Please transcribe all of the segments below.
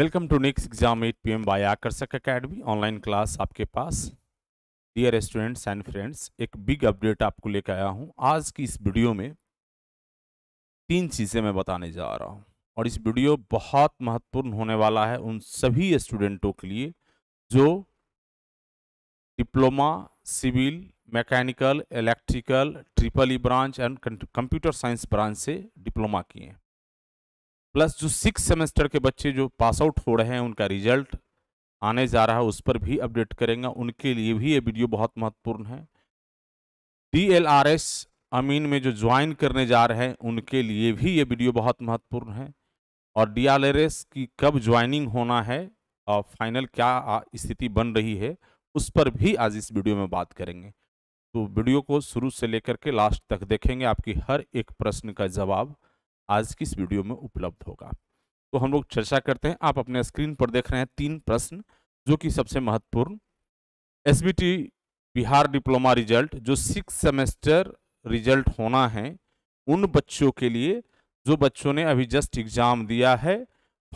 welcome to next exam at P M by Aakarshak academy online class आपके पास dear students and friends एक big update आपको लेकर आया हूँ आज की इस वीडियो में तीन चीज़ें मैं बताने जा रहा हूँ और इस वीडियो बहुत महत्वपूर्ण होने वाला है उन सभी स्टूडेंटों के लिए जो diploma civil mechanical electrical triple E branch and computer science branch से डिप्लोमा किए हैं प्लस जो सिक्स सेमेस्टर के बच्चे जो पास आउट हो रहे हैं उनका रिजल्ट आने जा रहा है उस पर भी अपडेट करेंगे उनके लिए भी ये वीडियो बहुत महत्वपूर्ण है डी एल आर एस अमीन में जो ज्वाइन करने जा रहे हैं उनके लिए भी ये वीडियो बहुत महत्वपूर्ण है और डी एल आर एस की कब ज्वाइनिंग होना है और फाइनल क्या स्थिति बन रही है उस पर भी आज इस वीडियो में बात करेंगे तो वीडियो को शुरू से लेकर के लास्ट तक देखेंगे आपकी हर एक प्रश्न का जवाब आज की इस वीडियो में उपलब्ध होगा तो हम लोग चर्चा करते हैं आप अपने स्क्रीन पर देख रहे हैं तीन प्रश्न जो कि सबसे महत्वपूर्ण एस बिहार डिप्लोमा रिजल्ट जो सिक्स सेमेस्टर रिजल्ट होना है उन बच्चों के लिए जो बच्चों ने अभी जस्ट एग्जाम दिया है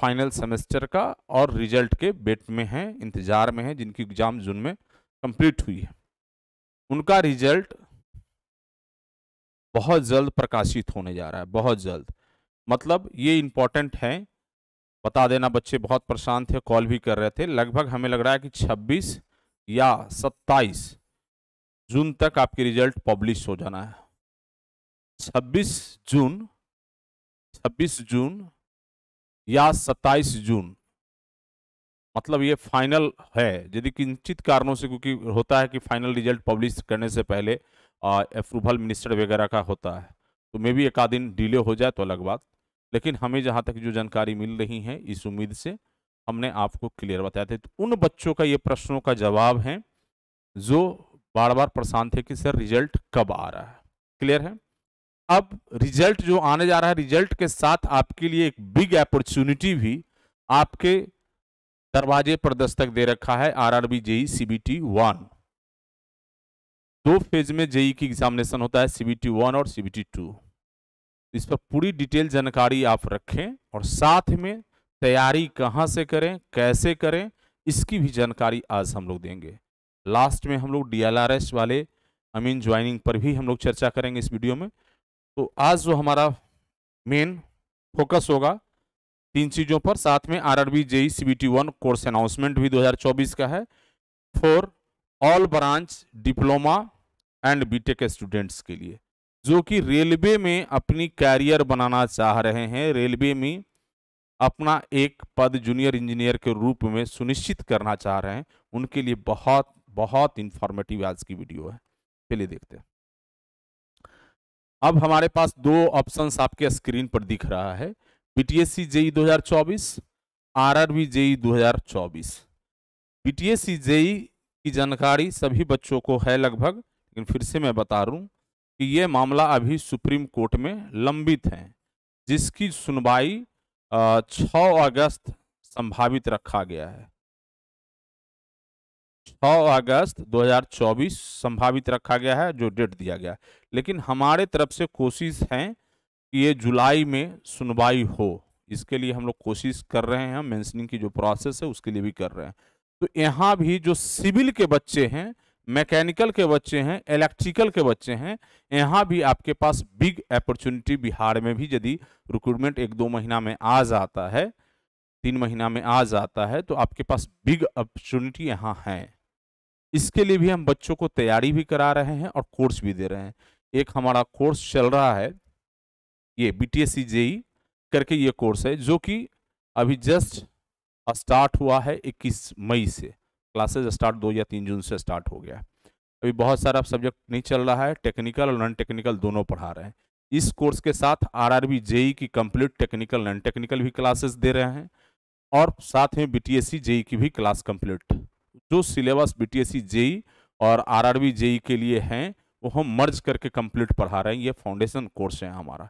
फाइनल सेमेस्टर का और रिजल्ट के बेट में हैं इंतजार में हैं जिनकी एग्जाम जून में कंप्लीट हुई है उनका रिजल्ट बहुत जल्द प्रकाशित होने जा रहा है बहुत जल्द मतलब ये इम्पॉर्टेंट हैं बता देना बच्चे बहुत परेशान थे कॉल भी कर रहे थे लगभग हमें लग रहा है कि 26 या 27 जून तक आपके रिजल्ट पब्लिश हो जाना है 26 जून 26 जून या 27 जून मतलब ये फाइनल है यदि किंचित कारणों से क्योंकि होता है कि फाइनल रिजल्ट पब्लिश करने से पहले अप्रूवल मिनिस्टर वगैरह का होता है तो मे भी एक आध दिन डिले हो जाए तो अलग बात लेकिन हमें जहाँ तक जो जानकारी मिल रही है इस उम्मीद से हमने आपको क्लियर बताया था तो उन बच्चों का ये प्रश्नों का जवाब है जो बार बार परेशान थे कि सर रिजल्ट कब आ रहा है क्लियर है अब रिजल्ट जो आने जा रहा है रिजल्ट के साथ आपके लिए एक बिग अपॉर्चुनिटी भी आपके दरवाजे पर दस्तक दे रखा है R R B JE C B T one दो फेज में जेई की एग्जामिनेशन होता है सीबीटी वन और सीबीटी टू इस पर पूरी डिटेल जानकारी आप रखें और साथ में तैयारी कहाँ से करें कैसे करें इसकी भी जानकारी आज हम लोग देंगे लास्ट में हम लोग डीएलआरएस वाले अमीन ज्वाइनिंग पर भी हम लोग चर्चा करेंगे इस वीडियो में तो आज जो हमारा मेन फोकस होगा तीन चीज़ों पर साथ में RRB JE CBT one course announcement भी 2024 का है for all branch diploma and BTech students के लिए जो कि रेलवे में अपनी कैरियर बनाना चाह रहे हैं रेलवे में अपना एक पद जूनियर इंजीनियर के रूप में सुनिश्चित करना चाह रहे हैं उनके लिए बहुत बहुत इंफॉर्मेटिव आज की वीडियो है चलिए देखते हैं अब हमारे पास दो ऑप्शंस आपके स्क्रीन पर दिख रहा है BTSC JE 2024 RRB JE 2024 BTSC JE की जानकारी सभी बच्चों को है लगभग लेकिन फिर से मैं बता रूँ कि ये मामला अभी सुप्रीम कोर्ट में लंबित है जिसकी सुनवाई 6 अगस्त संभावित रखा गया है 6 अगस्त 2024 संभावित रखा गया है जो डेट दिया गया लेकिन हमारे तरफ से कोशिश है कि ये जुलाई में सुनवाई हो इसके लिए हम लोग कोशिश कर रहे हैं मेंशनिंग की जो प्रोसेस है उसके लिए भी कर रहे हैं तो यहाँ भी जो सिविल के बच्चे हैं मैकेनिकल के बच्चे हैं इलेक्ट्रिकल के बच्चे हैं यहाँ भी आपके पास बिग अपॉर्चुनिटी बिहार में भी यदि रिक्रूटमेंट एक दो महीना में आ जाता है तीन महीना में आ जाता है तो आपके पास बिग अपॉर्चुनिटी यहाँ है इसके लिए भी हम बच्चों को तैयारी भी करा रहे हैं और कोर्स भी दे रहे हैं एक हमारा कोर्स चल रहा है ये बी टी e करके ये कोर्स है जो कि अभी जस्ट स्टार्ट हुआ है 21 मई से क्लासेज स्टार्ट दो या तीन जून से स्टार्ट हो गया है अभी बहुत सारा सब्जेक्ट नहीं चल रहा है टेक्निकल और नॉन टेक्निकल दोनों पढ़ा रहे हैं इस कोर्स के साथ आर आर जेई की कंप्लीट टेक्निकल नॉन टेक्निकल भी क्लासेस दे रहे हैं और साथ में B T S C JE की भी क्लास कंप्लीट जो syllabus B T S C JE और आर आर जेई के लिए हैं वो हम मर्ज करके कंप्लीट पढ़ा रहे हैं ये फाउंडेशन कोर्स है हमारा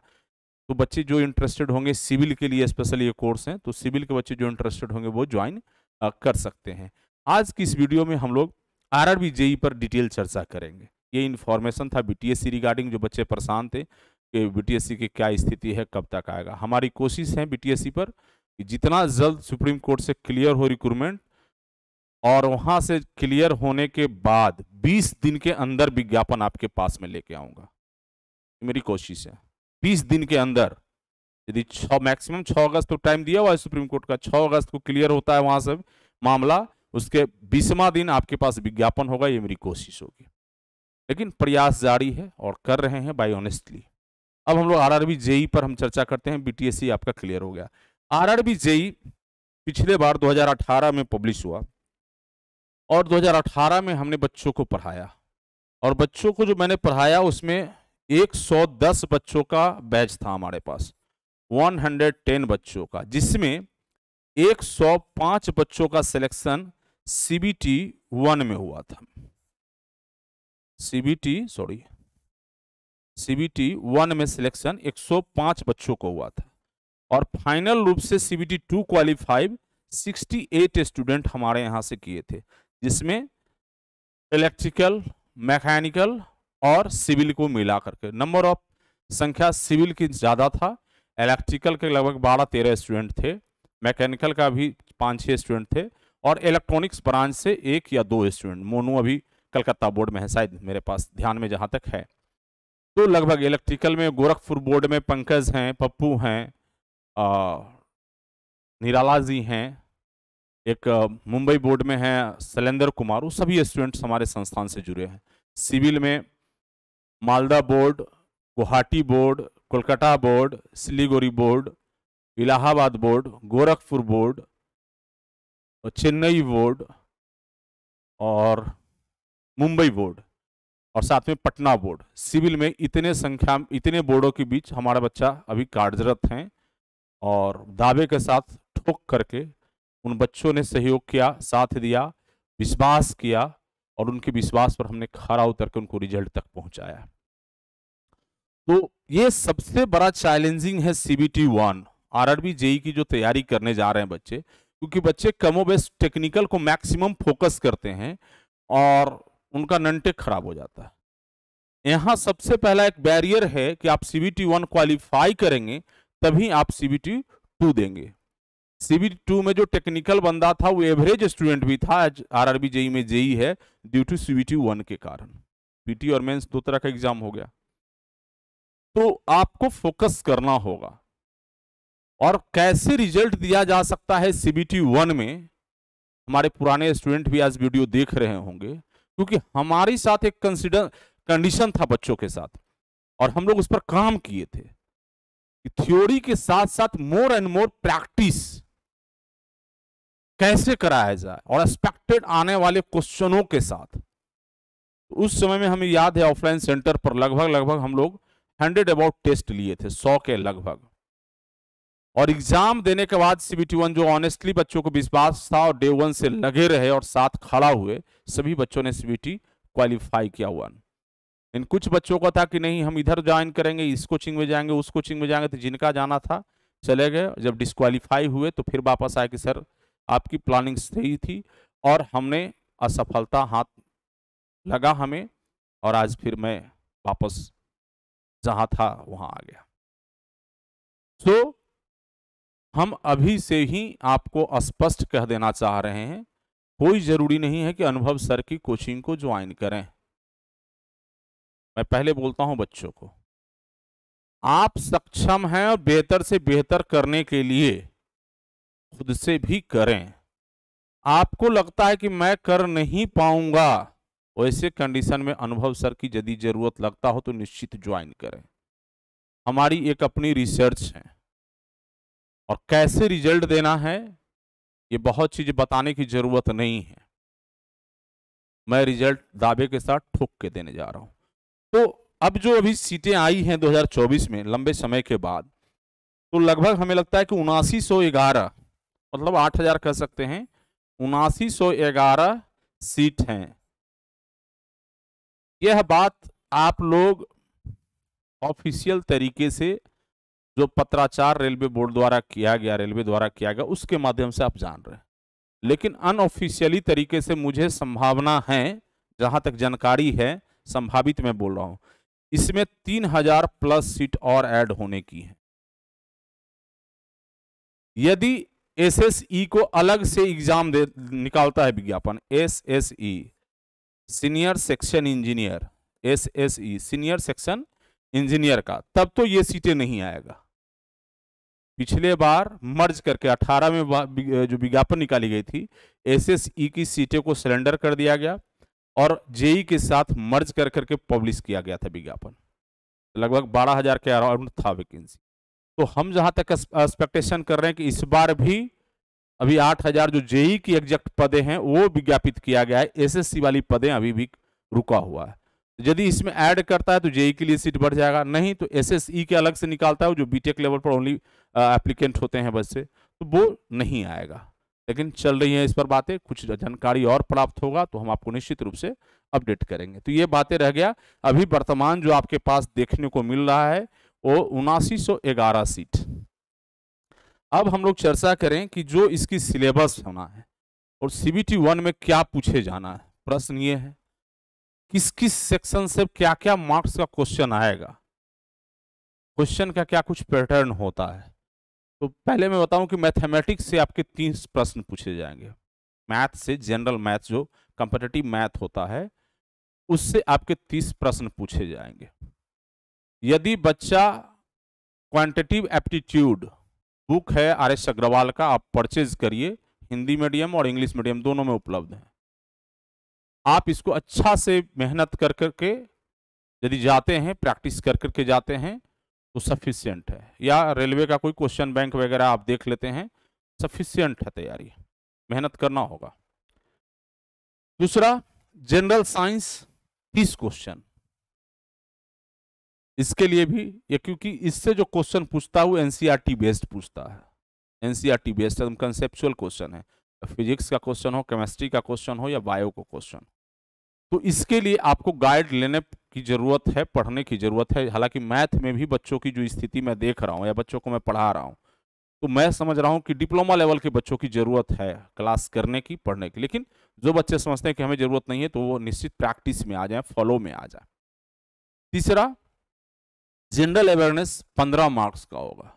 तो बच्चे जो इंटरेस्टेड होंगे सिविल के लिए स्पेशल ये कोर्स हैं तो सिविल के बच्चे जो इंटरेस्टेड होंगे वो ज्वाइन कर सकते हैं आज की इस वीडियो में हम लोग आर आर जेई पर डिटेल चर्चा करेंगे ये इन्फॉर्मेशन था सी रिगार्डिंग जो बच्चे परेशान थे कि सी की क्या स्थिति है कब तक आएगा हमारी कोशिश है सी पर कि जितना जल्द सुप्रीम कोर्ट से क्लियर हो रिक्रूटमेंट और वहाँ से क्लियर होने के बाद 20 दिन के अंदर विज्ञापन आपके पास में लेके आऊँगा मेरी कोशिश है बीस दिन के अंदर यदि छ मैक्सिमम छः अगस्त को टाइम दिया हुआ है सुप्रीम कोर्ट का छः अगस्त को क्लियर होता है वहां से मामला उसके बीसवा दिन आपके पास विज्ञापन होगा ये मेरी कोशिश होगी लेकिन प्रयास जारी है और कर रहे हैं बाई ऑनेस्टली अब हम लोग आर आर जेई पर हम चर्चा करते हैं बीटीएससी e आपका क्लियर हो गया आर आर जेई पिछले बार 2018 में पब्लिश हुआ और 2018 में हमने बच्चों को पढ़ाया और बच्चों को जो मैंने पढ़ाया उसमें 110 बच्चों का बैच था हमारे पास 110 बच्चों का जिसमें 105 बच्चों का सिलेक्शन सीबीटी वन में हुआ था सीबीटी सॉरी सीबीटी वन में सिलेक्शन 105 बच्चों को हुआ था और फाइनल रूप से सीबीटी टू क्वालिफाइव 68 स्टूडेंट हमारे यहाँ से किए थे जिसमें इलेक्ट्रिकल मैकेनिकल और सिविल को मिला करके नंबर ऑफ संख्या सिविल की ज़्यादा था इलेक्ट्रिकल के लगभग बारह तेरह स्टूडेंट थे मैकेनिकल का भी पाँच छः स्टूडेंट थे और इलेक्ट्रॉनिक्स ब्रांच से एक या दो स्टूडेंट मोनू अभी कलकत्ता बोर्ड में है शायद मेरे पास ध्यान में जहाँ तक है तो लगभग इलेक्ट्रिकल में गोरखपुर बोर्ड में पंकज हैं पप्पू हैं निराला जी हैं एक मुंबई बोर्ड में हैं शैलेंद्र कुमार वो सभी स्टूडेंट्स हमारे संस्थान से जुड़े हैं सिविल में Malda board Guwahati board Kolkata board Siliguri board Allahabad board Gorakhpur board और चेन्नई बोर्ड और मुंबई बोर्ड और साथ में पटना बोर्ड सिविल में इतने संख्या इतने बोर्डों के बीच हमारा बच्चा अभी कार्यरत हैं और दावे के साथ ठोक करके उन बच्चों ने सहयोग किया साथ दिया विश्वास किया और उनके विश्वास पर हमने खरा उतर के उनको रिजल्ट तक पहुंचाया तो ये सबसे बड़ा चैलेंजिंग है सीबीटी वन आरआरबी जेई की जो तैयारी करने जा रहे हैं बच्चे क्योंकि बच्चे कमो टेक्निकल को मैक्सिमम फोकस करते हैं और उनका ननटेक खराब हो जाता है यहां सबसे पहला एक बैरियर है कि आप सीबीटी वन क्वालिफाई करेंगे तभी आप सीबीटी टू देंगे सीबी टू में जो टेक्निकल बंदा था वो एवरेज स्टूडेंट भी था आज आर आर बी जेई में जेई e है due to CB T one के कारण पीटी और मेंस दो तरह का एग्जाम हो गया तो आपको फोकस करना होगा और कैसे रिजल्ट दिया जा सकता है सीबीटी वन में हमारे पुराने स्टूडेंट भी आज वीडियो देख रहे होंगे क्योंकि हमारे साथ एक कंसिडर कंडीशन था बच्चों के साथ और हम लोग उस पर काम किए थे थ्योरी के साथ साथ मोर एंड मोर प्रैक्टिस कैसे कराया जाए और एक्सपेक्टेड आने वाले क्वेश्चनों के साथ उस समय में हमें याद है ऑफलाइन सेंटर पर लगभग लगभग हम लोग हंड्रेड अबाउट टेस्ट लिए थे सौ के लगभग और एग्जाम देने के बाद सीबीटी वन जो ऑनेस्टली बच्चों को विश्वास था और डे वन से लगे रहे और साथ खड़ा हुए सभी बच्चों ने सीबीटी क्वालिफाई किया हुआ इन कुछ बच्चों को था कि नहीं हम इधर ज्वाइन करेंगे इस कोचिंग में जाएंगे उस कोचिंग में जाएंगे तो जिनका जाना था चले गए जब डिस्कालीफाई हुए तो फिर वापस आए कि सर आपकी प्लानिंग सही थी और हमने असफलता हाथ लगा हमें और आज फिर मैं वापस जहां था वहां आ गया सो so, हम अभी से ही आपको स्पष्ट कह देना चाह रहे हैं कोई ज़रूरी नहीं है कि अनुभव सर की कोचिंग को ज्वाइन करें मैं पहले बोलता हूं बच्चों को आप सक्षम हैं और बेहतर से बेहतर करने के लिए खुद से भी करें आपको लगता है कि मैं कर नहीं पाऊंगा वैसे कंडीशन में अनुभव सर की यदि जरूरत लगता हो तो निश्चित ज्वाइन करें हमारी एक अपनी रिसर्च है और कैसे रिजल्ट देना है ये बहुत चीज बताने की जरूरत नहीं है मैं रिजल्ट दावे के साथ ठोक के देने जा रहा हूं तो अब जो अभी सीटें आई हैं 2024 में लंबे समय के बाद तो लगभग हमें लगता है कि उनासी सौ ग्यारह मतलब आठ हजार कह सकते हैं उनासी सौ ग्यारह सीट हैं यह बात आप लोग ऑफिशियल तरीके से जो पत्राचार रेलवे बोर्ड द्वारा किया गया रेलवे द्वारा किया गया उसके माध्यम से आप जान रहे हैं लेकिन अनऑफिशियली तरीके से मुझे संभावना है जहां तक जानकारी है संभावित मैं बोल रहा हूं इसमें तीन हजार प्लस सीट और ऐड होने की है यदि एसएसई e को अलग से एग्जाम दे निकालता है विज्ञापन SSE senior section engineer SSE senior section engineer का तब तो ये सीटें नहीं आएगा पिछले बार मर्ज करके 18 में जो विज्ञापन निकाली गई थी एसएसई e की सीटें को सरेंडर कर दिया गया और जेई e के साथ मर्ज कर करके पब्लिश किया गया था विज्ञापन लगभग बारह हजार के अराउंड था वैकेंसी तो हम जहां तक एक्सपेक्टेशन कर रहे हैं कि इस बार भी अभी 8000 जो जेई की एग्जैक्ट पदे हैं वो विज्ञापित किया गया है एसएससी वाली पदे अभी भी रुका हुआ है यदि इसमें ऐड करता है तो जेई के लिए सीट बढ़ जाएगा नहीं तो एसएसई e के अलग से निकालता है जो बीटेक लेवल पर ओनली एप्लीकेंट होते हैं बस तो वो नहीं आएगा लेकिन चल रही है इस पर बातें कुछ जानकारी और प्राप्त होगा तो हम आपको निश्चित रूप से अपडेट करेंगे तो ये बातें रह गया अभी वर्तमान जो आपके पास देखने को मिल रहा है वो उनासी सीट अब हम लोग चर्चा करें कि जो इसकी सिलेबस होना है और सीबीटी वन में क्या पूछे जाना है प्रश्न ये है किस किस सेक्शन से क्या क्या मार्क्स का क्वेश्चन आएगा क्वेश्चन का क्या कुछ पैटर्न होता है तो पहले मैं बताऊं कि मैथमेटिक्स से आपके तीन प्रश्न पूछे जाएंगे मैथ से जनरल मैथ जो कंपिटेटिव मैथ होता है उससे आपके तीस प्रश्न पूछे जाएंगे यदि बच्चा क्वांटिटिव एप्टीट्यूड बुक है आर एस अग्रवाल का आप परचेज करिए हिंदी मीडियम और इंग्लिश मीडियम दोनों में उपलब्ध है आप इसको अच्छा से मेहनत कर करके यदि जाते हैं प्रैक्टिस कर करके जाते हैं तो सफिशियंट है या रेलवे का कोई क्वेश्चन बैंक वगैरह आप देख लेते हैं सफिशियंट है तैयारी मेहनत करना होगा दूसरा जनरल साइंस तीस क्वेश्चन इसके लिए भी ये क्योंकि इससे जो क्वेश्चन पूछता है वो एनसीईआरटी बेस्ड e पूछता है एनसीईआरटी बेस्ड e एकदम कंसेप्चुअल क्वेश्चन है फिजिक्स का क्वेश्चन हो केमिस्ट्री का क्वेश्चन हो या बायो का क्वेश्चन तो इसके लिए आपको गाइड लेने की ज़रूरत है पढ़ने की ज़रूरत है हालांकि मैथ में भी बच्चों की जो स्थिति मैं देख रहा हूँ या बच्चों को मैं पढ़ा रहा हूँ तो मैं समझ रहा हूँ कि डिप्लोमा लेवल के बच्चों की ज़रूरत है क्लास करने की पढ़ने की लेकिन जो बच्चे समझते हैं कि हमें ज़रूरत नहीं है तो वो निश्चित प्रैक्टिस में आ जाए फॉलो में आ जाए तीसरा जनरल अवेयरनेस पंद्रह मार्क्स का होगा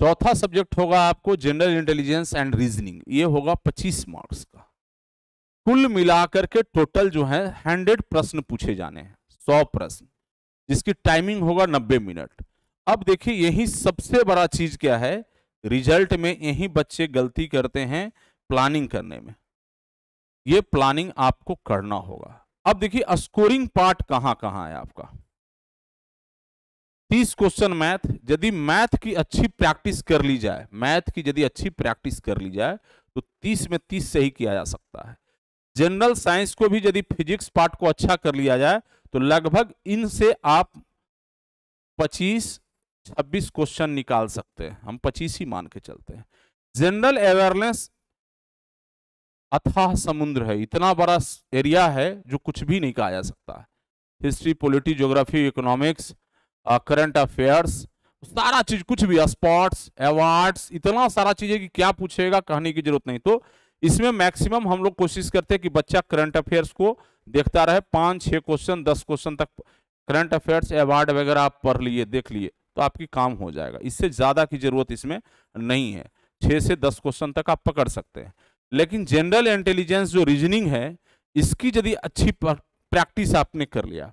चौथा सब्जेक्ट होगा आपको जनरल इंटेलिजेंस एंड रीजनिंग ये होगा पच्चीस मार्क्स का कुल मिलाकर के टोटल जो है हंड्रेड प्रश्न पूछे जाने हैं सौ प्रश्न जिसकी टाइमिंग होगा नब्बे मिनट अब देखिए यही सबसे बड़ा चीज क्या है रिजल्ट में यही बच्चे गलती करते हैं प्लानिंग करने में ये प्लानिंग आपको करना होगा अब देखिए स्कोरिंग पार्ट कहाँ कहाँ है आपका तीस क्वेश्चन मैथ यदि मैथ की अच्छी प्रैक्टिस कर ली जाए मैथ की यदि अच्छी प्रैक्टिस कर ली जाए तो तीस में तीस से ही किया जा सकता है जनरल साइंस को भी यदि फिजिक्स पार्ट को अच्छा कर लिया जाए तो लगभग इनसे आप पच्चीस छब्बीस क्वेश्चन निकाल सकते हैं हम पच्चीस ही मान के चलते हैं जनरल अवेयरनेस अथाह समुद्र है इतना बड़ा एरिया है जो कुछ भी नहीं कहा जा सकता history polity geography economics current affairs सारा चीज कुछ भी स्पोर्ट्स अवार्ड्स इतना सारा चीज है कि क्या पूछेगा कहने की जरूरत नहीं तो इसमें मैक्सिमम हम लोग कोशिश करते हैं कि बच्चा करंट अफेयर्स को देखता रहे पाँच छः क्वेश्चन दस क्वेश्चन तक करंट अफेयर्स अवार्ड वगैरह आप पढ़ लिए देख लिए तो आपकी काम हो जाएगा इससे ज़्यादा की जरूरत इसमें नहीं है छः से दस क्वेश्चन तक आप पकड़ सकते हैं लेकिन जनरल इंटेलिजेंस जो रीजनिंग है इसकी यदि अच्छी प्रैक्टिस आपने कर लिया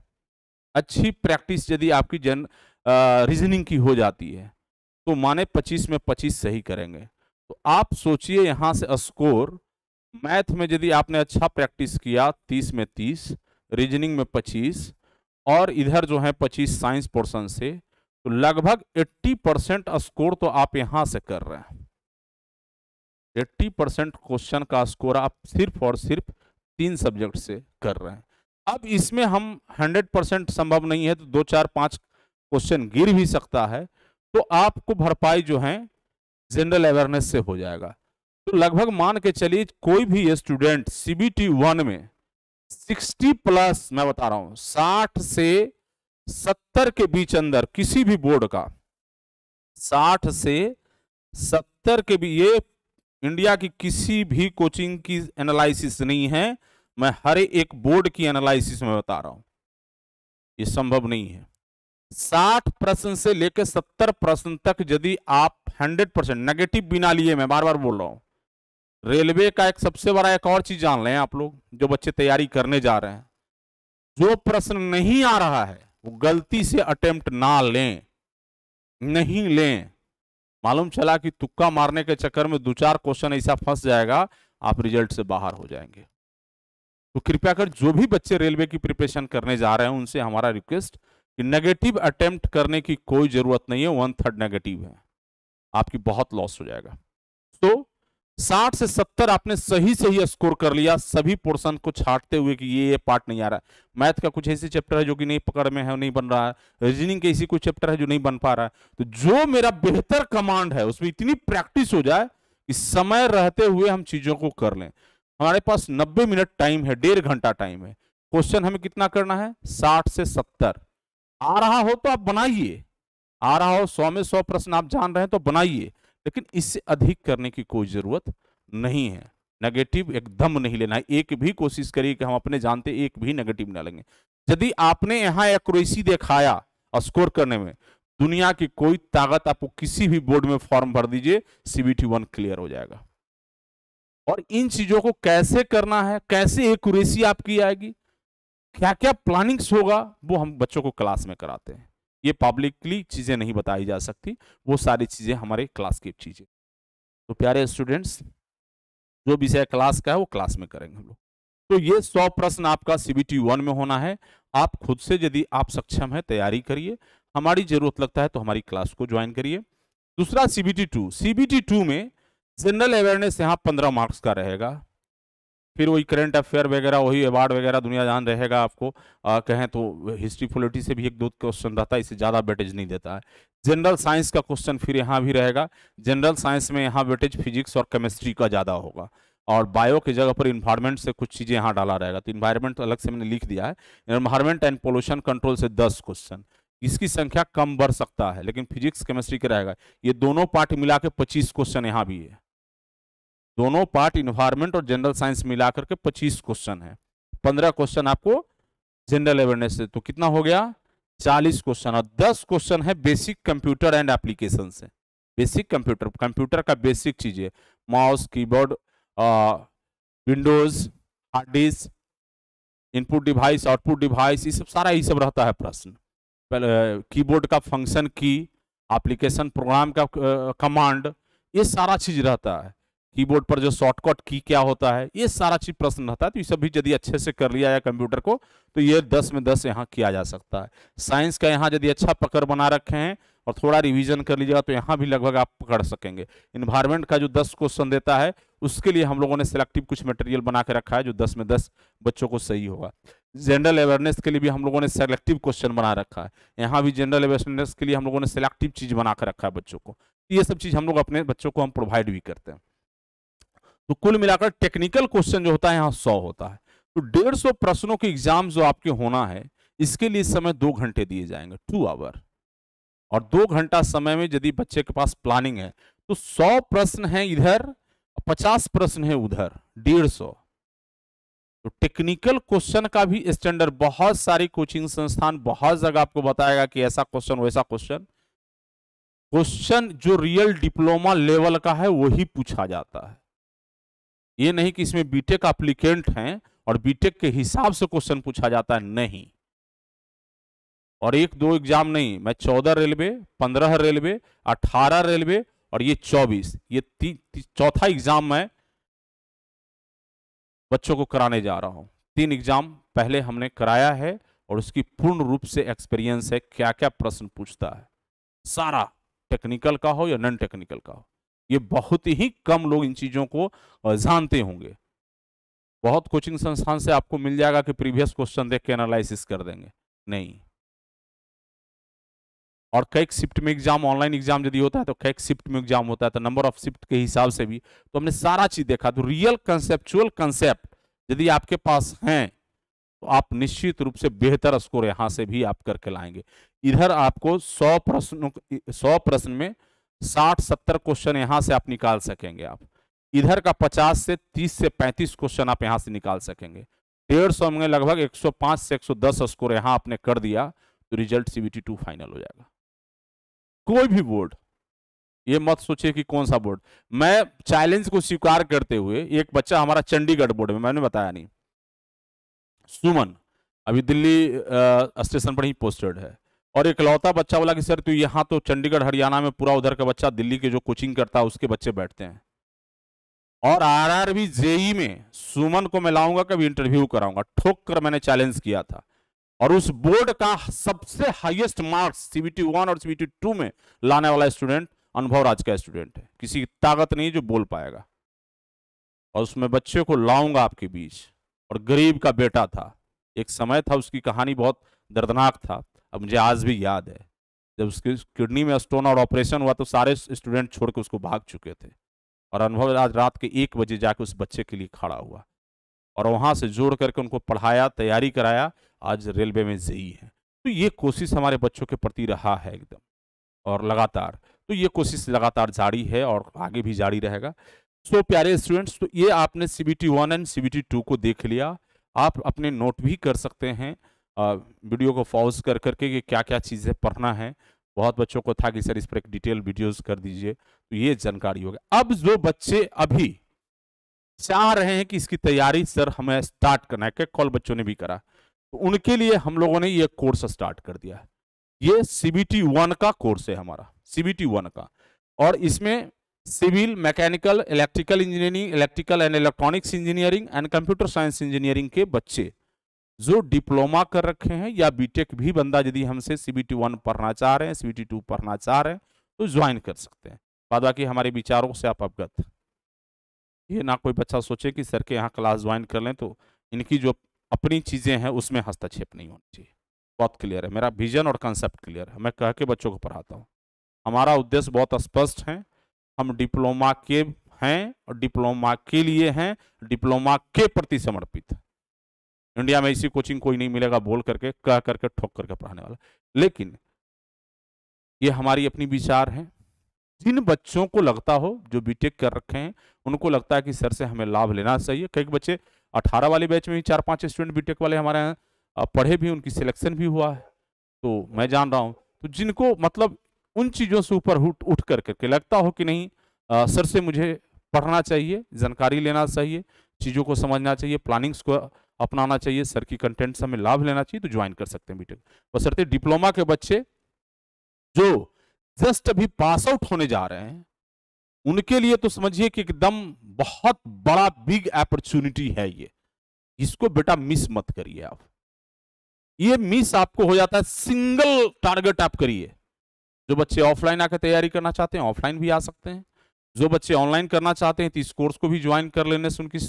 अच्छी प्रैक्टिस यदि आपकी जन रीजनिंग की हो जाती है तो माने 25 में 25 सही करेंगे तो आप सोचिए यहाँ से स्कोर मैथ में यदि आपने अच्छा प्रैक्टिस किया 30 में 30 रीजनिंग में 25 और इधर जो है 25 साइंस पोर्सन से तो लगभग 80 परसेंट स्कोर तो आप यहाँ से कर रहे हैं 80 परसेंट क्वेश्चन का स्कोर आप सिर्फ और सिर्फ तीन सब्जेक्ट से कर रहे हैं अब इसमें हम हंड्रेड परसेंट संभव नहीं है तो दो चार पांच क्वेश्चन गिर भी सकता है तो आपको भरपाई जो है जनरल अवेयरनेस से हो जाएगा तो लगभग मान के चलिए कोई भी student C B T one में सिक्सटी प्लस मैं बता रहा हूं साठ से सत्तर के बीच अंदर किसी भी बोर्ड का साठ से सत्तर के बीच ये इंडिया की किसी भी कोचिंग की एनालिसिस नहीं है मैं हर एक बोर्ड की एनालिसिस में बता रहा हूं ये संभव नहीं है साठ प्रश्न से लेकर सत्तर प्रश्न तक यदि आप हंड्रेड परसेंट नेगेटिव बिना लिए मैं बार बार बोल रहा हूं रेलवे का एक सबसे बड़ा एक और चीज जान रहे आप लोग जो बच्चे तैयारी करने जा रहे हैं जो प्रश्न नहीं आ रहा है वो गलती से अटेम्प्ट ना लें नहीं लें मालूम चला कि तुक्का मारने के चक्कर में दो चार क्वेश्चन ऐसा फंस जाएगा आप रिजल्ट से बाहर हो जाएंगे तो कृपया कर जो भी बच्चे रेलवे की प्रिपरेशन करने जा रहे हैं उनसे हमारा रिक्वेस्ट कि नेगेटिव अटेम्प्ट करने की कोई ज़रूरत नहीं है वन थर्ड नेगेटिव है आपकी बहुत लॉस हो जाएगा तो साठ से सत्तर आपने सही से ही स्कोर कर लिया सभी पोर्शन को छाटते हुए कि ये ये पार्ट नहीं आ रहा है मैथ का कुछ ऐसे चैप्टर है जो कि नहीं पकड़ में है नहीं बन रहा है रीजनिंग के ऐसी कुछ चैप्टर है जो नहीं बन पा रहा है तो जो मेरा बेहतर कमांड है उसमें इतनी प्रैक्टिस हो जाए कि समय रहते हुए हम चीज़ों को कर लें हमारे पास 90 मिनट टाइम है डेढ़ घंटा टाइम है क्वेश्चन हमें कितना करना है 60 से 70 आ रहा हो तो आप बनाइए आ रहा हो 100 में 100 प्रश्न आप जान रहे हैं तो बनाइए लेकिन इससे अधिक करने की कोई जरूरत नहीं है नेगेटिव एकदम नहीं लेना है एक भी कोशिश करिए कि हम अपने जानते एक भी नेगेटिव ना लेंगे यदि आपने यहाँ एक्यूरेसी दिखाया स्कोर करने में दुनिया की कोई ताकत आपको किसी भी बोर्ड में फॉर्म भर दीजिए सीबीटी वन क्लियर हो जाएगा और इन चीजों को कैसे करना है कैसे एक्यूरेसी आपकी आएगी क्या क्या प्लानिंग्स होगा वो हम बच्चों को क्लास में कराते हैं ये पब्लिकली चीजें नहीं बताई जा सकती वो सारी चीजें हमारे क्लास की चीजें तो प्यारे स्टूडेंट्स जो विषय क्लास का है वो क्लास में करेंगे हम लोग तो ये सौ प्रश्न आपका सीबीटी वन में होना है आप खुद से यदि आप सक्षम है तैयारी करिए हमारी जरूरत लगता है तो हमारी क्लास को ज्वाइन करिए दूसरा सीबीटी टू सीबीटी टू में जनरल अवेयरनेस यहाँ पंद्रह मार्क्स का रहेगा फिर वही करंट अफेयर वगैरह वही अवार्ड वगैरह दुनिया जान रहेगा आपको आ, कहें तो हिस्ट्री पोलिटी से भी एक दो क्वेश्चन रहता है इसे ज़्यादा बेटेज नहीं देता है जनरल साइंस का क्वेश्चन फिर यहाँ भी रहेगा जनरल साइंस में यहाँ बेटेज फिजिक्स और केमिस्ट्री का ज़्यादा होगा और बायो की जगह पर इन्वायरमेंट से कुछ चीज़ें यहाँ डाला रहेगा तो इन्वायरमेंट तो अलग से मैंने लिख दिया है इन्वायरमेंट एंड पोल्यूशन कंट्रोल से दस क्वेश्चन इसकी संख्या कम बढ़ सकता है लेकिन फिजिक्स केमिस्ट्री का रहेगा ये दोनों पार्ट मिला के पच्चीस क्वेश्चन यहाँ भी है दोनों पार्ट इन्वायरमेंट और जनरल साइंस मिला करके पच्चीस क्वेश्चन है पंद्रह क्वेश्चन आपको जनरल अवेयरनेस से तो कितना हो गया चालीस क्वेश्चन और दस क्वेश्चन है बेसिक कंप्यूटर एंड एप्लीकेशन से बेसिक कंप्यूटर कंप्यूटर का बेसिक चीज है mouse keyboard windows hard disk input device output device ये सब सारा ये सब रहता है प्रश्न कीबोर्ड का फंक्शन की एप्लीकेशन प्रोग्राम का कमांड ये सारा चीज रहता है कीबोर्ड पर जो शॉर्टकट की क्या होता है ये सारा चीज प्रश्न रहता है तो ये सब भी यदि अच्छे से कर लिया जाए कंप्यूटर को तो ये दस में दस यहाँ किया जा सकता है साइंस का यहाँ यदि अच्छा पकड़ बना रखे हैं और थोड़ा रिवीजन कर लीजिएगा तो यहाँ भी लगभग आप पकड़ सकेंगे इन्वायरमेंट का जो दस क्वेश्चन देता है उसके लिए हम लोगों ने सिलेक्टिव कुछ मटेरियल बना के रखा है जो दस में दस बच्चों को सही होगा जनरल अवेयरनेस के लिए भी हम लोगों ने सेलेक्टिव क्वेश्चन बना रखा है यहाँ भी जनरल अवेयरनेस के लिए हम लोगों ने सेलेक्टिव चीज़ बना कर रखा है बच्चों को तो ये सब चीज़ हम लोग अपने बच्चों को हम प्रोवाइड भी करते हैं तो कुल मिलाकर टेक्निकल क्वेश्चन जो होता है यहाँ सौ होता है तो डेढ़ सौ प्रश्नों के एग्जाम जो आपके होना है इसके लिए समय दो घंटे दिए जाएंगे टू आवर और दो घंटा समय में यदि बच्चे के पास प्लानिंग है तो सौ प्रश्न है इधर पचास प्रश्न है उधर डेढ़ सौ तो टेक्निकल क्वेश्चन का भी स्टैंडर्ड बहुत सारी कोचिंग संस्थान बहुत जगह आपको बताएगा कि ऐसा क्वेश्चन वैसा क्वेश्चन क्वेश्चन जो रियल डिप्लोमा लेवल का है वही पूछा जाता है ये नहीं कि इसमें बीटेक एप्लीकेंट हैं और बीटेक के हिसाब से क्वेश्चन पूछा जाता है नहीं और एक दो एग्जाम नहीं मैं चौदह रेलवे पंद्रह रेलवे अठारह रेलवे और ये चौबीस ये चौथा एग्जाम मैं बच्चों को कराने जा रहा हूं तीन एग्जाम पहले हमने कराया है और उसकी पूर्ण रूप से एक्सपीरियंस है क्या क्या प्रश्न पूछता है सारा टेक्निकल का हो या नॉन टेक्निकल का हो ये बहुत ही कम लोग इन चीज़ों को जानते होंगे बहुत कोचिंग संस्थान से आपको मिल जाएगा कि प्रीवियस क्वेश्चन देख के एनालिस कर देंगे नहीं और कैक शिफ्ट में एग्जाम ऑनलाइन एग्जाम यदि होता है तो कैक शिफ्ट में एग्जाम होता है तो नंबर ऑफ शिफ्ट के हिसाब से भी तो हमने सारा चीज देखा तो रियल कंसेप्चुअल कंसेप्ट यदि आपके पास हैं तो आप निश्चित रूप से बेहतर स्कोर यहां से भी आप करके लाएंगे इधर आपको सौ प्रश्नों सौ प्रश्न में साठ सत्तर क्वेश्चन यहां से आप निकाल सकेंगे आप इधर का पचास से तीस से पैंतीस क्वेश्चन आप यहां से निकाल सकेंगे डेढ़ सौ में लगभग पांच से दस स्कोर यहां आपने कर दिया तो रिजल्ट सीबीटी टू फाइनल हो जाएगा कोई भी बोर्ड ये मत सोचिए कि कौन सा बोर्ड मैं चैलेंज को स्वीकार करते हुए एक बच्चा हमारा चंडीगढ़ बोर्ड में मैंने बताया नहीं सुमन अभी दिल्ली स्टेशन पर ही पोस्टेड है और इकलौता बच्चा बोला कि सर तू तो यहाँ तो चंडीगढ़ हरियाणा में पूरा उधर का बच्चा दिल्ली के जो कोचिंग करता है उसके बच्चे बैठते हैं और आर आर वी जेई में सुमन को मैं लाऊंगा कभी इंटरव्यू कराऊंगा ठोक कर मैंने चैलेंज किया था और उस बोर्ड का सबसे हाईएस्ट मार्क्स सीबीटी वन और सीबीटी टू में लाने वाला स्टूडेंट अनुभव राज का स्टूडेंट है किसी की ताकत नहीं जो बोल पाएगा और उसमें बच्चे को लाऊंगा आपके बीच और गरीब का बेटा था एक समय था उसकी कहानी बहुत दर्दनाक था अब मुझे आज भी याद है जब उसकी किडनी में स्टोन और ऑपरेशन हुआ तो सारे स्टूडेंट छोड़ के उसको भाग चुके थे और अनुभव आज रात के एक बजे जाके उस बच्चे के लिए खड़ा हुआ और वहाँ से जोड़ करके उनको पढ़ाया तैयारी कराया आज रेलवे में जई है तो ये कोशिश हमारे बच्चों के प्रति रहा है एकदम और लगातार तो ये कोशिश लगातार जारी है और आगे भी जारी रहेगा सो so, प्यारे स्टूडेंट्स तो ये आपने C B T one and C B T two को देख लिया आप अपने नोट भी कर सकते हैं वीडियो को पॉज कर करके कि क्या क्या चीज़ें पढ़ना है बहुत बच्चों को था कि सर इस पर एक डिटेल वीडियोस कर दीजिए तो ये जानकारी होगी अब जो बच्चे अभी चाह रहे हैं कि इसकी तैयारी सर हमें स्टार्ट करना है क्या कॉल बच्चों ने भी करा तो उनके लिए हम लोगों ने ये कोर्स स्टार्ट कर दिया है ये सी बी टी वन का कोर्स है हमारा सी बी टी वन का और इसमें civil mechanical electrical engineering electrical and electronics engineering and computer science engineering के बच्चे जो डिप्लोमा कर रखे हैं या बीटेक भी बंदा यदि हमसे सी बी टी वन पढ़ना चाह रहे हैं सी बी टी टू पढ़ना चाह रहे हैं तो ज्वाइन कर सकते हैं बाद बाकी हमारे विचारों से आप अवगत ये ना कोई बच्चा सोचे कि सर के यहाँ क्लास ज्वाइन कर लें तो इनकी जो अपनी चीज़ें हैं उसमें हस्तक्षेप नहीं होनी चाहिए बहुत क्लियर है मेरा विजन और कंसेप्ट क्लियर है मैं कह के बच्चों को पढ़ाता हूँ हमारा उद्देश्य बहुत स्पष्ट है हम डिप्लोमा के हैं और डिप्लोमा के लिए हैं डिप्लोमा के प्रति समर्पित हैं इंडिया में ऐसी कोचिंग कोई नहीं मिलेगा बोल करके कह करके ठोक करके पढ़ाने वाला लेकिन ये हमारी अपनी विचार है जिन बच्चों को लगता हो जो बीटेक कर रखे हैं उनको लगता है कि सर से हमें लाभ लेना चाहिए कई बच्चे अठारह वाले बैच में ही चार पाँच स्टूडेंट बीटेक वाले हमारे यहाँ पढ़े भी उनकी सिलेक्शन भी हुआ है तो मैं जान रहा हूँ तो जिनको मतलब उन चीज़ों से ऊपर उठ उठ कर करके लगता हो कि नहीं आ, सर से मुझे पढ़ना चाहिए जानकारी लेना चाहिए चीज़ों को समझना चाहिए प्लानिंग्स को अपनाना चाहिए सर की कंटेंट से हमें लाभ लेना चाहिए तो ज्वाइन कर सकते हैं बीटेक बसरते डिप्लोमा के बच्चे जो जस्ट अभी पास आउट होने जा रहे हैं उनके लिए तो समझिए कि एकदम बहुत बड़ा बिग अपॉर्चुनिटी है ये इसको बेटा मिस मत करिए आप ये मिस आपको हो जाता है सिंगल टारगेट आप करिए जो बच्चे ऑफलाइन आकर तैयारी करना चाहते हैं ऑफलाइन भी आ सकते हैं जो बच्चे ऑनलाइन करना चाहते हैं तो इस कोर्स को भी ज्वाइन कर लेने से उनकी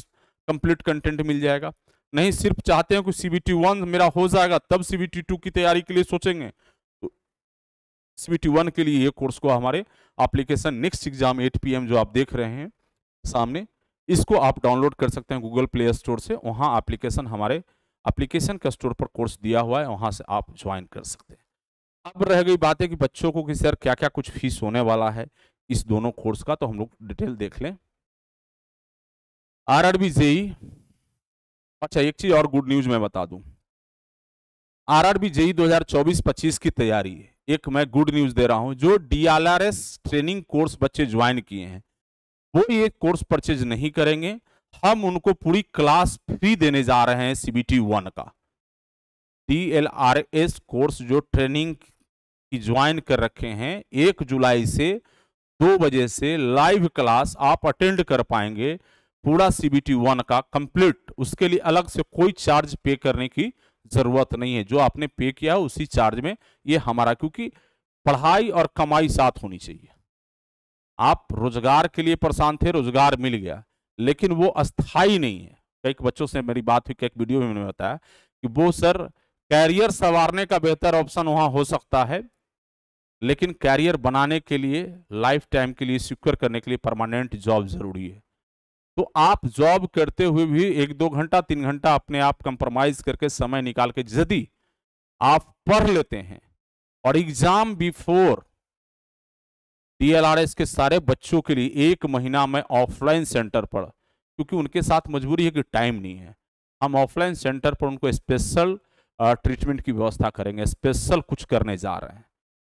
कंप्लीट कंटेंट मिल जाएगा नहीं सिर्फ चाहते हैं कि सी बी टी वन मेरा हो जाएगा तब सी बी टी टू की तैयारी के लिए सोचेंगे तो सी बी वन के लिए ये कोर्स को हमारे application next exam at P M जो आप देख रहे हैं सामने इसको आप डाउनलोड कर सकते हैं गूगल प्ले स्टोर से वहाँ एप्लीकेशन हमारे एप्लीकेशन के स्टोर पर कोर्स दिया हुआ है वहाँ से आप ज्वाइन कर सकते हैं अब रह गई बात है कि बच्चों को कि सर क्या क्या कुछ फीस होने वाला है इस दोनों कोर्स का तो हम लोग डिटेल देख लें आर आर बी जेई अच्छा एक चीज और गुड न्यूज मैं बता दूं आरआरबी जेई 2024-25 की तैयारी एक मैं गुड न्यूज दे रहा हूं जो डीआरआरएस ट्रेनिंग कोर्स बच्चे ज्वाइन किए हैं वो ये कोर्स परचेज नहीं करेंगे हम उनको पूरी क्लास फ्री देने जा रहे हैं सीबीटी वन का डीएलआरएस कोर्स जो ट्रेनिंग की ज्वाइन कर रखे हैं एक जुलाई से दो बजे से लाइव क्लास आप अटेंड कर पाएंगे पूरा सीबीटी वन का कंप्लीट उसके लिए अलग से कोई चार्ज पे करने की जरूरत नहीं है जो आपने पे किया उसी चार्ज में ये हमारा क्योंकि पढ़ाई और कमाई साथ होनी चाहिए आप रोजगार के लिए परेशान थे रोजगार मिल गया लेकिन वो अस्थाई नहीं है कई बच्चों से मेरी बात हुई एक वीडियो में मैंने बताया कि वो सर कैरियर संवारने का बेहतर ऑप्शन वहां हो सकता है लेकिन कैरियर बनाने के लिए लाइफ टाइम के लिए सिक्योर करने के लिए परमानेंट जॉब जरूरी है तो आप जॉब करते हुए भी एक दो घंटा तीन घंटा अपने आप कंप्रोमाइज करके समय निकाल के यदि आप पढ़ लेते हैं और एग्जाम बिफोर डीएलआरएस के सारे बच्चों के लिए एक महीना में ऑफलाइन सेंटर पर क्योंकि उनके साथ मजबूरी है कि टाइम नहीं है हम ऑफलाइन सेंटर पर उनको स्पेशल ट्रीटमेंट की व्यवस्था करेंगे स्पेशल कुछ करने जा रहे हैं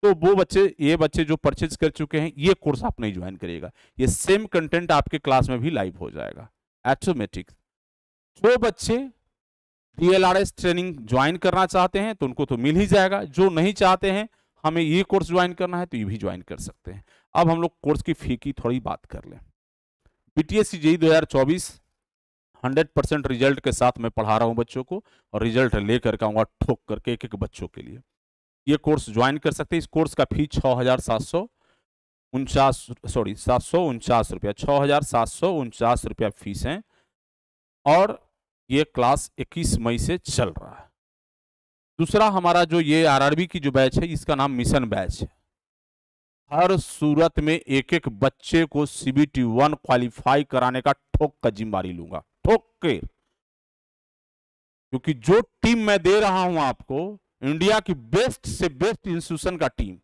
तो वो बच्चे ये बच्चे जो परचेज कर चुके हैं ये कोर्स आप नहीं ज्वाइन करिएगा ये सेम कंटेंट आपके क्लास में भी लाइव हो जाएगा एटोमेटिक जो बच्चे डीएलआरएस ट्रेनिंग ज्वाइन करना चाहते हैं तो उनको तो मिल ही जाएगा जो नहीं चाहते हैं हमें ये कोर्स ज्वाइन करना है तो ये भी ज्वाइन कर सकते हैं अब हम लोग कोर्स की फी की थोड़ी बात कर लें B T S hundred result के साथ मैं पढ़ा रहा हूँ बच्चों को और रिजल्ट लेकर के आऊँगा ठोक करके एक एक बच्चों के लिए ये कोर्स ज्वाइन कर सकते हैं इस कोर्स का फी छः हज़ार सात सौ उनचास सॉरी सात सौ उनचास रुपया छः हज़ार सात सौ उनचास रुपया फीस है और ये क्लास 21 मई से चल रहा है दूसरा हमारा जो ये आरआरबी की जो बैच है इसका नाम मिशन बैच है हर सूरत में एक एक बच्चे को C B T one qualify कराने का ठोक का जिम्मेदारी लूंगा ठोक के क्योंकि जो टीम मैं दे रहा हूं आपको इंडिया की बेस्ट से बेस्ट इंस्टीट्यूशन का टीम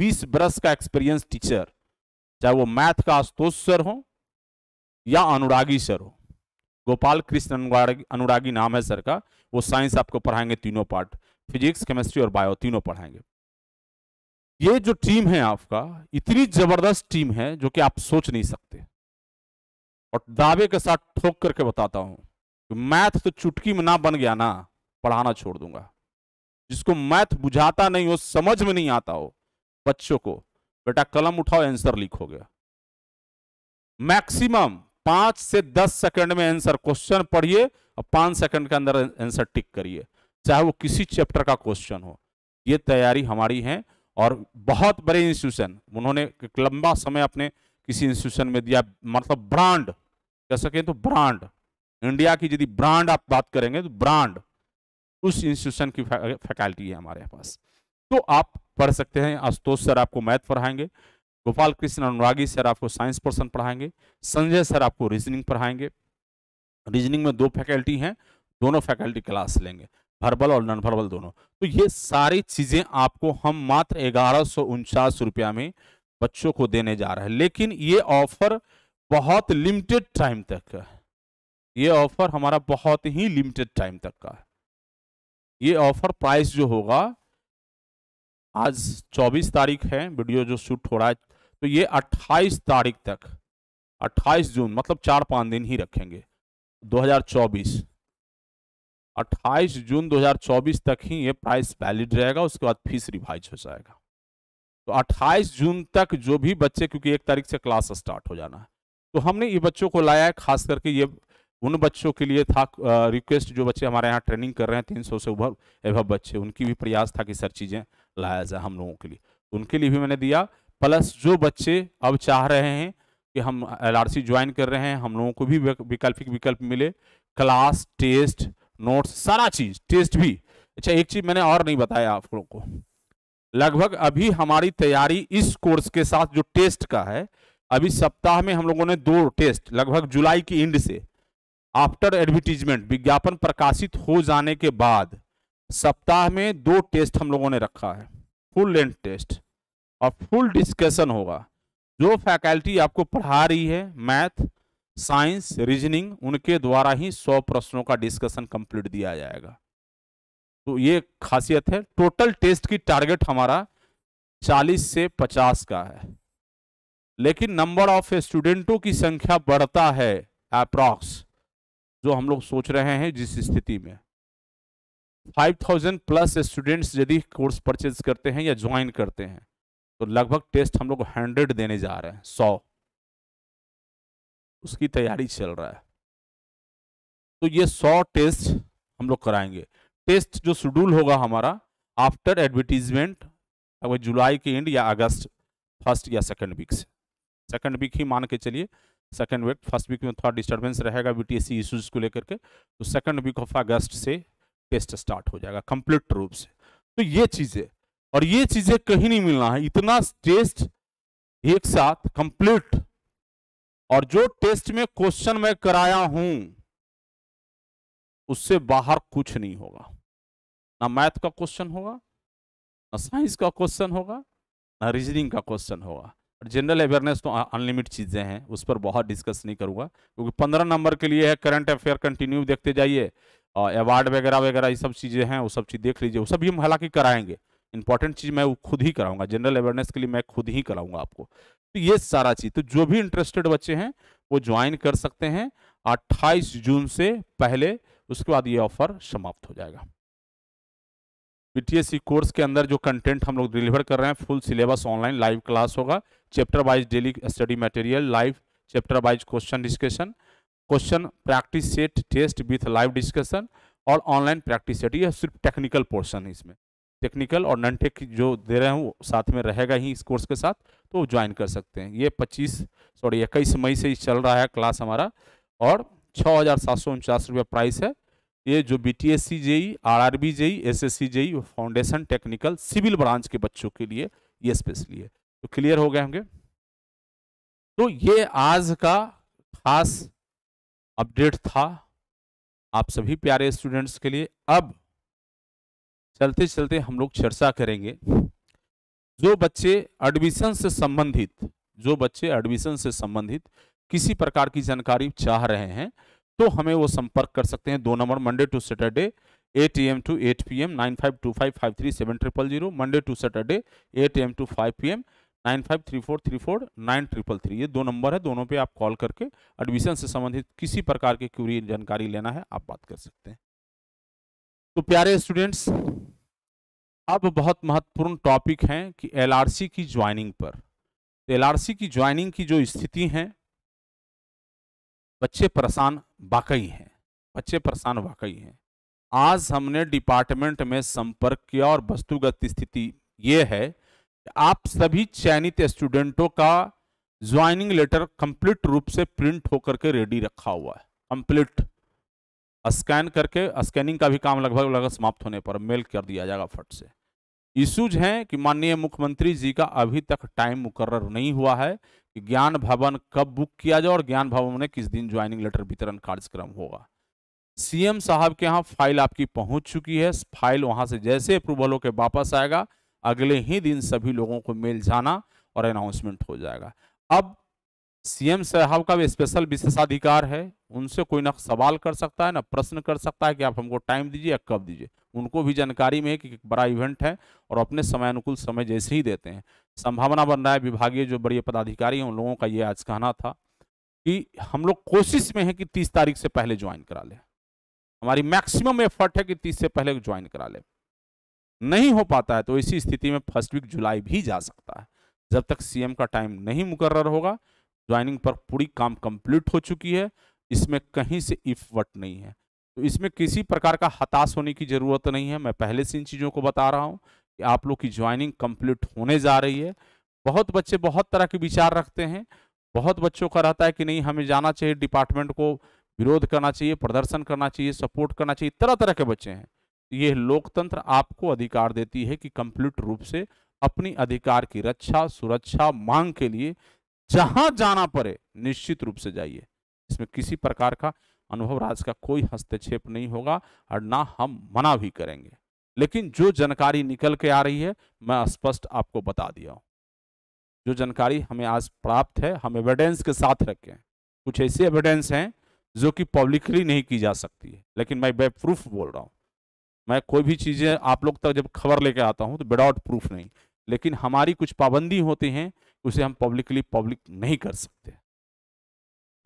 20 बरस का एक्सपीरियंस टीचर चाहे वो मैथ का आशुतोष सर हो या अनुरागी सर हो गोपाल कृष्ण अनुरागी, अनुरागी नाम है सर का वो साइंस आपको पढ़ाएंगे तीनों पार्ट फिजिक्स केमिस्ट्री और बायो तीनों पढ़ाएंगे ये जो टीम है आपका इतनी जबरदस्त टीम है जो कि आप सोच नहीं सकते और दावे के साथ ठोक करके बताता हूं मैथ तो चुटकी में ना बन गया ना पढ़ाना छोड़ दूंगा जिसको मैथ बुझाता नहीं हो समझ में नहीं आता हो बच्चों को बेटा कलम उठाओ आंसर लिखोगे मैक्सिमम पांच से दस सेकंड में आंसर क्वेश्चन पढ़िए और पांच सेकंड के अंदर आंसर टिक करिए चाहे वो किसी चैप्टर का क्वेश्चन हो ये तैयारी हमारी है और बहुत बड़े इंस्टीट्यूशन उन्होंने एक लंबा समय अपने किसी इंस्टीट्यूशन में दिया मतलब ब्रांड कह सकें तो ब्रांड इंडिया की यदि ब्रांड आप बात करेंगे तो ब्रांड उस इंस्टीट्यूशन की फैकल्टी है हमारे पास तो आप पढ़ सकते हैं आशुतोष सर आपको मैथ पढ़ाएंगे गोपाल कृष्ण अनुरागी सर आपको साइंस पर्सन पढ़ाएंगे संजय सर आपको रीजनिंग पढ़ाएंगे रीजनिंग में दो फैकल्टी हैं दोनों फैकल्टी क्लास लेंगे भरबल और नॉन भरबल दोनों तो ये सारी चीज़ें आपको हम मात्र ग्यारह रुपया में बच्चों को देने जा रहे हैं लेकिन ये ऑफर बहुत लिमिटेड टाइम तक का है ये ऑफर हमारा बहुत ही लिमिटेड टाइम तक का है ये ऑफर प्राइस जो होगा आज 24 तारीख है वीडियो जो शूट हो रहा है तो ये 28 तारीख तक 28 जून मतलब चार पाँच दिन ही रखेंगे 2024 28 जून 2024 तक ही ये प्राइस वैलिड रहेगा उसके बाद फीस रिवाइज हो जाएगा तो 28 जून तक जो भी बच्चे क्योंकि एक तारीख से क्लास स्टार्ट हो जाना है तो हमने ये बच्चों को लाया है खास करके ये उन बच्चों के लिए था रिक्वेस्ट जो बच्चे हमारे यहाँ ट्रेनिंग कर रहे हैं तीन सौ से उभर एभव बच्चे उनकी भी प्रयास था कि सर चीज़ें लाया जाए हम लोगों के लिए उनके लिए भी मैंने दिया प्लस जो बच्चे अब चाह रहे हैं कि हम एल आर ज्वाइन कर रहे हैं हम लोगों को भी वैकल्पिक विकल्प मिले क्लास टेस्ट नोट्स सारा चीज़ टेस्ट भी अच्छा एक चीज़ मैंने और नहीं बताया आप लोगों को लगभग अभी हमारी तैयारी इस कोर्स के साथ जो टेस्ट का है अभी सप्ताह में हम लोगों ने दो टेस्ट लगभग जुलाई की एंड से आफ्टर एडवर्टीजमेंट विज्ञापन प्रकाशित हो जाने के बाद सप्ताह में दो टेस्ट हम लोगों ने रखा है फुल लेंथ टेस्ट और फुल डिस्कशन होगा जो फैकल्टी आपको पढ़ा रही है मैथ साइंस रीजनिंग उनके द्वारा ही सौ प्रश्नों का डिस्कशन कंप्लीट दिया जाएगा तो ये खासियत है टोटल टेस्ट की टारगेट हमारा 40 से 50 का है लेकिन नंबर ऑफ स्टूडेंटों की संख्या बढ़ता है अप्रॉक्स जो हम लोग सोच रहे हैं जिस स्थिति में 5000 प्लस स्टूडेंट्स यदि कोर्स परचेज करते हैं या ज्वाइन करते हैं तो लगभग टेस्ट हम लोग हंड्रेड देने जा रहे हैं सौ उसकी तैयारी चल रहा है तो ये सौ टेस्ट हम लोग कराएंगे टेस्ट जो शेड्यूल होगा हमारा आफ्टर एडवर्टीजमेंट अगर जुलाई के एंड या अगस्त फर्स्ट या सेकंड वीक से सेकंड वीक ही मान के चलिए सेकेंड वीक फर्स्ट वीक में थोड़ा डिस्टर्बेंस रहेगा बीटीएससी इश्यूज को लेकर के तो सेकेंड वीक ऑफ अगस्त से टेस्ट स्टार्ट हो जाएगा कंप्लीट रूप से तो ये चीज़ें और ये चीज़ें कहीं नहीं मिलना है इतना टेस्ट एक साथ कंप्लीट और जो टेस्ट में क्वेश्चन मैं कराया हूं उससे बाहर कुछ नहीं होगा ना मैथ का क्वेश्चन होगा ना साइंस का क्वेश्चन होगा ना रीजनिंग का क्वेश्चन होगा जनरल अवेयरनेस तो अनलिमिट चीज़ें हैं उस पर बहुत डिस्कस नहीं करूंगा क्योंकि पंद्रह नंबर के लिए है करंट अफेयर कंटिन्यू देखते जाइए और अवार्ड वगैरह वगैरह ये सब चीज़ें हैं वो सब चीज़ देख लीजिए वो सब हम हालांकि कराएंगे इंपॉर्टेंट चीज़ मैं वो खुद ही कराऊंगा जनरल अवेयरनेस के लिए मैं खुद ही कराऊंगा आपको तो ये सारा चीज़ तो जो भी इंटरेस्टेड बच्चे हैं वो ज्वाइन कर सकते हैं अट्ठाईस जून से पहले उसके बाद ये ऑफर समाप्त हो जाएगा बीटीएससी कोर्स के अंदर जो कंटेंट हम लोग डिलीवर कर रहे हैं full syllabus online live class होगा chapter wise daily study material live chapter wise question discussion question practice set test with live discussion और ऑनलाइन प्रैक्टिस सेट यह सिर्फ टेक्निकल पोर्शन है इसमें टेक्निकल और नन टेक जो दे रहे हैं वो साथ में रहेगा ही इस कोर्स के साथ तो वो ज्वाइन कर सकते हैं ये 25 सॉरी इक्कीस मई से चल रहा है क्लास हमारा और छः हज़ार सात सौ उनचास रुपये प्राइस है ये जो B T S C JE R R B JE S S C JE foundation technical civil branch के बच्चों के लिए ये स्पेशली है तो क्लियर हो गए होंगे तो ये आज का खास अपडेट था आप सभी प्यारे स्टूडेंट्स के लिए अब चलते चलते हम लोग चर्चा करेंगे जो बच्चे एडमिशन से संबंधित जो बच्चे एडमिशन से संबंधित किसी प्रकार की जानकारी चाह रहे हैं तो हमें वो संपर्क कर सकते हैं दो number Monday to Saturday eight A M to eight P M nine five two five five three seven triple zero Monday to Saturday eight M to five P M nine five three four three four nine triple three ये दो number है दोनों पे आप call करके admission से संबंधित किसी प्रकार की क्यूरी जानकारी लेना है आप बात कर सकते हैं तो प्यारे स्टूडेंट्स अब बहुत महत्वपूर्ण टॉपिक हैं कि एलआरसी की ज्वाइनिंग पर एलआरसी की ज्वाइनिंग की जो स्थिति हैं बच्चे परेशान वाकई हैं बच्चे परेशान वाकई हैं आज हमने डिपार्टमेंट में संपर्क किया और वस्तुगत स्थिति ये है कि आप सभी चयनित स्टूडेंटों का ज्वाइनिंग लेटर कंप्लीट रूप से प्रिंट होकर के रेडी रखा हुआ है कंप्लीट स्कैन करके स्कैनिंग का भी काम लगभग लगभग समाप्त होने पर मेल कर दिया जाएगा फट से इश्यूज हैं कि माननीय मुख्यमंत्री जी का अभी तक टाइम मुकर्र नहीं हुआ है ज्ञान भवन कब बुक किया जाए और ज्ञान भवन में किस दिन ज्वाइनिंग लेटर वितरण कार्यक्रम होगा सीएम साहब के यहाँ फाइल आपकी पहुंच चुकी है फाइल वहां से जैसे अप्रूवल होकर वापस आएगा अगले ही दिन सभी लोगों को मेल जाना और अनाउंसमेंट हो जाएगा अब सीएम साहब का भी स्पेशल विशेषाधिकार है उनसे कोई ना सवाल कर सकता है ना प्रश्न कर सकता है कि आप हमको टाइम दीजिए या कब दीजिए उनको भी जानकारी में है कि बड़ा इवेंट है और अपने समयानुकूल समय जैसे ही देते हैं संभावना बन रहा है विभागीय जो बड़े पदाधिकारी हैं उन लोगों का ये आज कहना था कि हम लोग कोशिश में है कि तीस तारीख से पहले ज्वाइन करा लें हमारी मैक्सिमम एफर्ट है कि तीस से पहले ज्वाइन करा लें नहीं हो पाता है तो इसी स्थिति में फर्स्ट वीक जुलाई भी जा सकता है जब तक सीएम का टाइम नहीं मुकर्र होगा ज्वाइनिंग पर पूरी काम कंप्लीट हो चुकी है इसमें कहीं से इफ वट नहीं है तो इसमें किसी प्रकार का हताश होने की ज़रूरत नहीं है मैं पहले से इन चीज़ों को बता रहा हूँ कि आप लोग की ज्वाइनिंग कंप्लीट होने जा रही है बहुत बच्चे बहुत तरह के विचार रखते हैं बहुत बच्चों का रहता है कि नहीं हमें जाना चाहिए डिपार्टमेंट को विरोध करना चाहिए प्रदर्शन करना चाहिए सपोर्ट करना चाहिए तरह तरह के बच्चे हैं ये लोकतंत्र आपको अधिकार देती है कि कंप्लीट रूप से अपनी अधिकार की रक्षा सुरक्षा मांग के लिए जहां जाना पड़े निश्चित रूप से जाइए इसमें किसी प्रकार का अनुभव राज का कोई हस्तक्षेप नहीं होगा और ना हम मना भी करेंगे लेकिन जो जानकारी निकल के आ रही है मैं स्पष्ट आपको बता दिया हूं जो जानकारी हमें आज प्राप्त है हम एविडेंस के साथ रखें कुछ ऐसे एविडेंस हैं जो कि पब्लिकली नहीं की जा सकती है लेकिन मैं बे प्रूफ बोल रहा हूँ मैं कोई भी चीज़ें आप लोग तक जब खबर लेके आता हूँ तो विदाउट प्रूफ नहीं लेकिन हमारी कुछ पाबंदी होती हैं उसे हम पब्लिकली पब्लिक नहीं कर सकते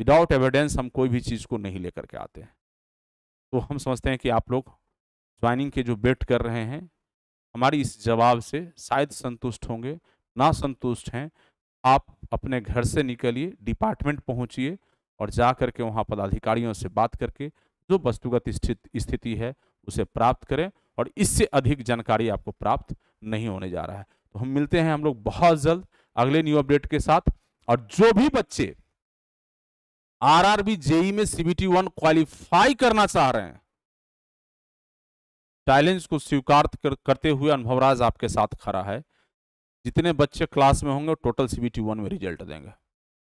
विदाउट एविडेंस हम कोई भी चीज़ को नहीं लेकर के आते हैं तो हम समझते हैं कि आप लोग ज्वाइनिंग के जो बेट कर रहे हैं हमारी इस जवाब से शायद संतुष्ट होंगे ना संतुष्ट हैं आप अपने घर से निकलिए डिपार्टमेंट पहुंचिए और जा कर के वहाँ पदाधिकारियों से बात करके जो वस्तुगत स्थिति है उसे प्राप्त करें और इससे अधिक जानकारी आपको प्राप्त नहीं होने जा रहा है तो हम मिलते हैं हम लोग बहुत जल्द अगले न्यू अपडेट के साथ और जो भी बच्चे आरआरबी जेई e में सीबीटी वन क्वालिफाई करना चाह रहे हैं चैलेंज को स्वीकार कर, करते हुए अनुभव राज आपके साथ खड़ा है जितने बच्चे क्लास में होंगे टोटल सीबीटी वन में रिजल्ट देंगे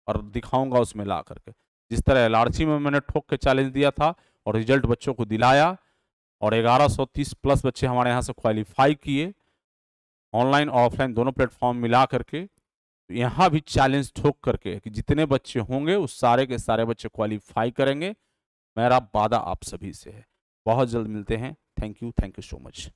और दिखाऊंगा उसमें ला करके जिस तरह एलआरसी में मैंने ठोक के चैलेंज दिया था और रिजल्ट बच्चों को दिलाया और 1130 प्लस बच्चे हमारे यहाँ से क्वालिफाई किए ऑनलाइन ऑफलाइन दोनों प्लेटफॉर्म मिला करके यहाँ भी चैलेंज ठोक करके कि जितने बच्चे होंगे उस सारे के सारे बच्चे क्वालिफाई करेंगे मेरा वादा आप सभी से है बहुत जल्द मिलते हैं thank you thank you so much